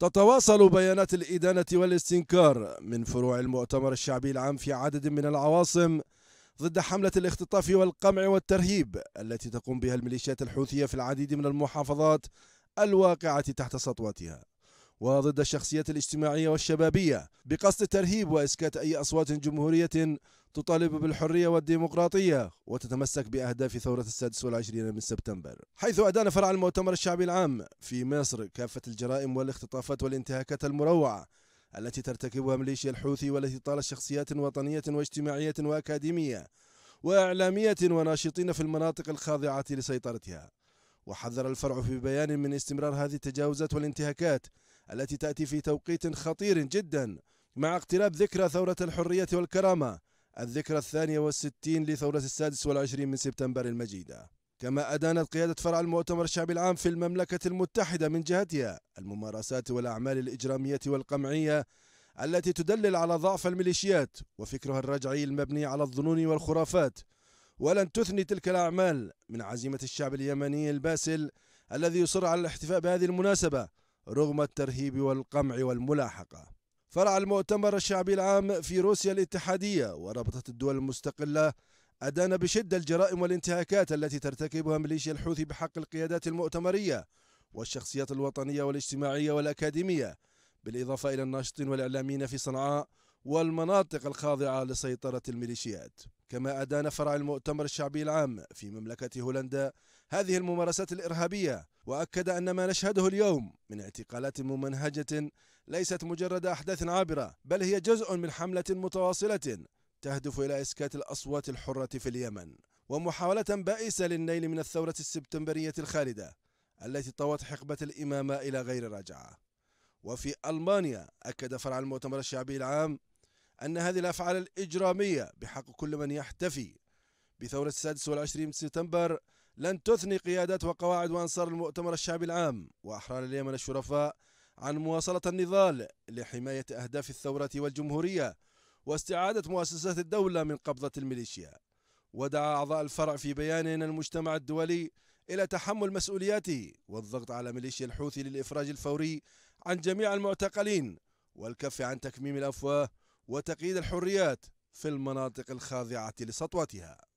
تتواصل بيانات الإدانة والاستنكار من فروع المؤتمر الشعبي العام في عدد من العواصم ضد حملة الاختطاف والقمع والترهيب التي تقوم بها الميليشيات الحوثية في العديد من المحافظات الواقعة تحت سطوتها وضد الشخصيات الاجتماعية والشبابية بقصد الترهيب وإسكات أي أصوات جمهورية تطالب بالحرية والديمقراطية وتتمسك بأهداف ثورة السادس والعشرين من سبتمبر حيث أدان فرع المؤتمر الشعبي العام في مصر كافة الجرائم والاختطافات والانتهاكات المروعة التي ترتكبها ميليشيا الحوثي والتي طالت شخصيات وطنية واجتماعية وأكاديمية وإعلامية وناشطين في المناطق الخاضعة لسيطرتها وحذر الفرع في بيان من استمرار هذه التجاوزات والانتهاكات التي تأتي في توقيت خطير جدا مع اقتراب ذكرى ثورة الحرية والكرامة الذكرى الثانية والستين لثورة السادس والعشرين من سبتمبر المجيدة كما أدانت قيادة فرع المؤتمر الشعبي العام في المملكة المتحدة من جهتها الممارسات والأعمال الإجرامية والقمعية التي تدلل على ضعف الميليشيات وفكرها الرجعي المبني على الظنون والخرافات ولن تثني تلك الأعمال من عزيمة الشعب اليمني الباسل الذي يصر على الاحتفاء بهذه المناسبة رغم الترهيب والقمع والملاحقة فرع المؤتمر الشعبي العام في روسيا الاتحادية ورابطة الدول المستقلة أدان بشدة الجرائم والانتهاكات التي ترتكبها ميليشيا الحوثي بحق القيادات المؤتمرية والشخصيات الوطنية والاجتماعية والأكاديمية بالإضافة إلى الناشطين والإعلاميين في صنعاء والمناطق الخاضعة لسيطرة الميليشيات كما أدان فرع المؤتمر الشعبي العام في مملكة هولندا هذه الممارسات الإرهابية وأكد أن ما نشهده اليوم من اعتقالات ممنهجة ليست مجرد أحداث عابرة بل هي جزء من حملة متواصلة تهدف إلى إسكات الأصوات الحرة في اليمن ومحاولة بائسة للنيل من الثورة السبتمبرية الخالدة التي طوت حقبة الإمامة إلى غير رجعة وفي ألمانيا أكد فرع المؤتمر الشعبي العام أن هذه الأفعال الإجرامية بحق كل من يحتفي بثورة السادس والعشرين من سبتمبر لن تثني قيادات وقواعد وأنصار المؤتمر الشعبي العام وأحرار اليمن الشرفاء عن مواصلة النضال لحماية أهداف الثورة والجمهورية واستعادة مؤسسات الدولة من قبضة الميليشيا ودعا أعضاء الفرع في بيان إن المجتمع الدولي إلى تحمل مسؤولياته والضغط على ميليشيا الحوثي للإفراج الفوري عن جميع المعتقلين والكف عن تكميم الأفواه وتقييد الحريات في المناطق الخاضعة لسطوتها